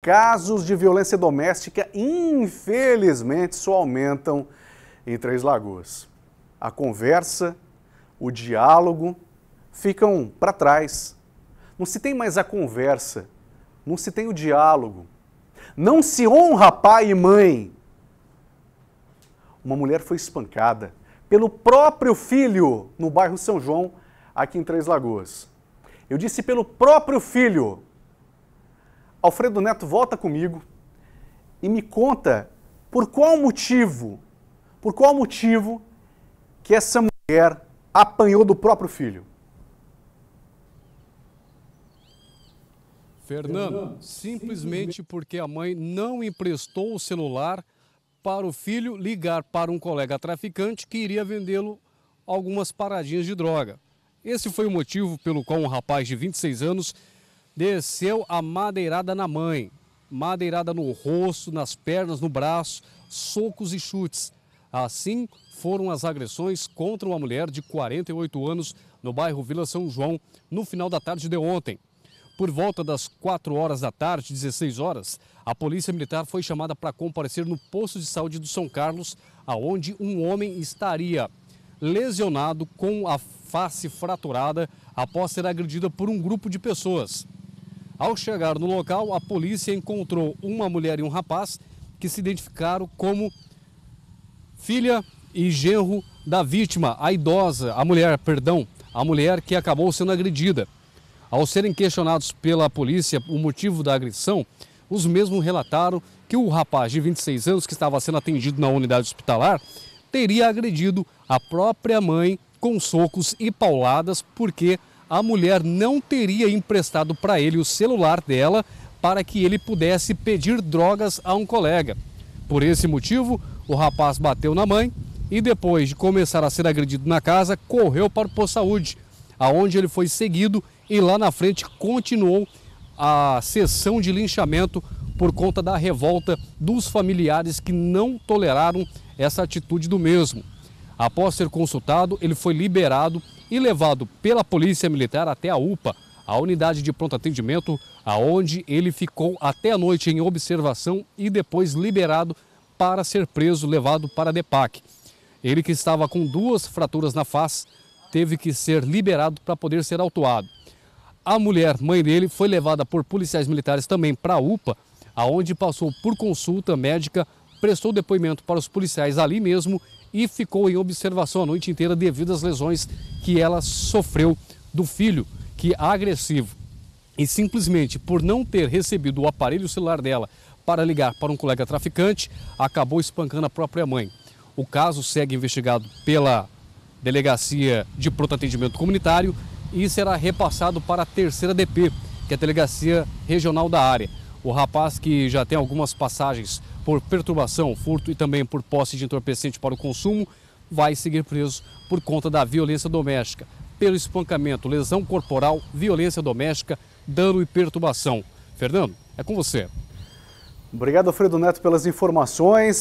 Casos de violência doméstica, infelizmente, só aumentam em Três Lagoas. A conversa, o diálogo ficam para trás. Não se tem mais a conversa, não se tem o diálogo. Não se honra pai e mãe. Uma mulher foi espancada pelo próprio filho no bairro São João, aqui em Três Lagoas. Eu disse pelo próprio filho, Alfredo Neto volta comigo e me conta por qual motivo, por qual motivo que essa mulher apanhou do próprio filho. Fernando, simplesmente porque a mãe não emprestou o celular para o filho ligar para um colega traficante que iria vendê-lo algumas paradinhas de droga. Esse foi o motivo pelo qual um rapaz de 26 anos desceu a madeirada na mãe. Madeirada no rosto, nas pernas, no braço, socos e chutes. Assim foram as agressões contra uma mulher de 48 anos no bairro Vila São João no final da tarde de ontem. Por volta das 4 horas da tarde, 16 horas, a Polícia Militar foi chamada para comparecer no posto de saúde do São Carlos, aonde um homem estaria lesionado com a face fraturada após ser agredido por um grupo de pessoas. Ao chegar no local, a polícia encontrou uma mulher e um rapaz que se identificaram como filha e genro da vítima, a idosa, a mulher, perdão, a mulher que acabou sendo agredida. Ao serem questionados pela polícia o motivo da agressão, os mesmos relataram que o rapaz de 26 anos que estava sendo atendido na unidade hospitalar teria agredido a própria mãe com socos e pauladas porque a mulher não teria emprestado para ele o celular dela para que ele pudesse pedir drogas a um colega. Por esse motivo, o rapaz bateu na mãe e, depois de começar a ser agredido na casa, correu para o posto saúde, aonde ele foi seguido e lá na frente continuou a sessão de linchamento por conta da revolta dos familiares que não toleraram essa atitude do mesmo. Após ser consultado, ele foi liberado e levado pela Polícia Militar até a UPA, a unidade de pronto atendimento, aonde ele ficou até a noite em observação e depois liberado para ser preso, levado para a DEPAC. Ele que estava com duas fraturas na face, teve que ser liberado para poder ser autuado. A mulher, mãe dele, foi levada por policiais militares também para a UPA, aonde passou por consulta médica prestou depoimento para os policiais ali mesmo e ficou em observação a noite inteira devido às lesões que ela sofreu do filho, que é agressivo. E simplesmente por não ter recebido o aparelho celular dela para ligar para um colega traficante, acabou espancando a própria mãe. O caso segue investigado pela Delegacia de Pronto Atendimento Comunitário e será repassado para a terceira DP, que é a Delegacia Regional da área. O rapaz que já tem algumas passagens por perturbação, furto e também por posse de entorpecente para o consumo, vai seguir preso por conta da violência doméstica, pelo espancamento, lesão corporal, violência doméstica, dano e perturbação. Fernando, é com você. Obrigado, Alfredo Neto, pelas informações.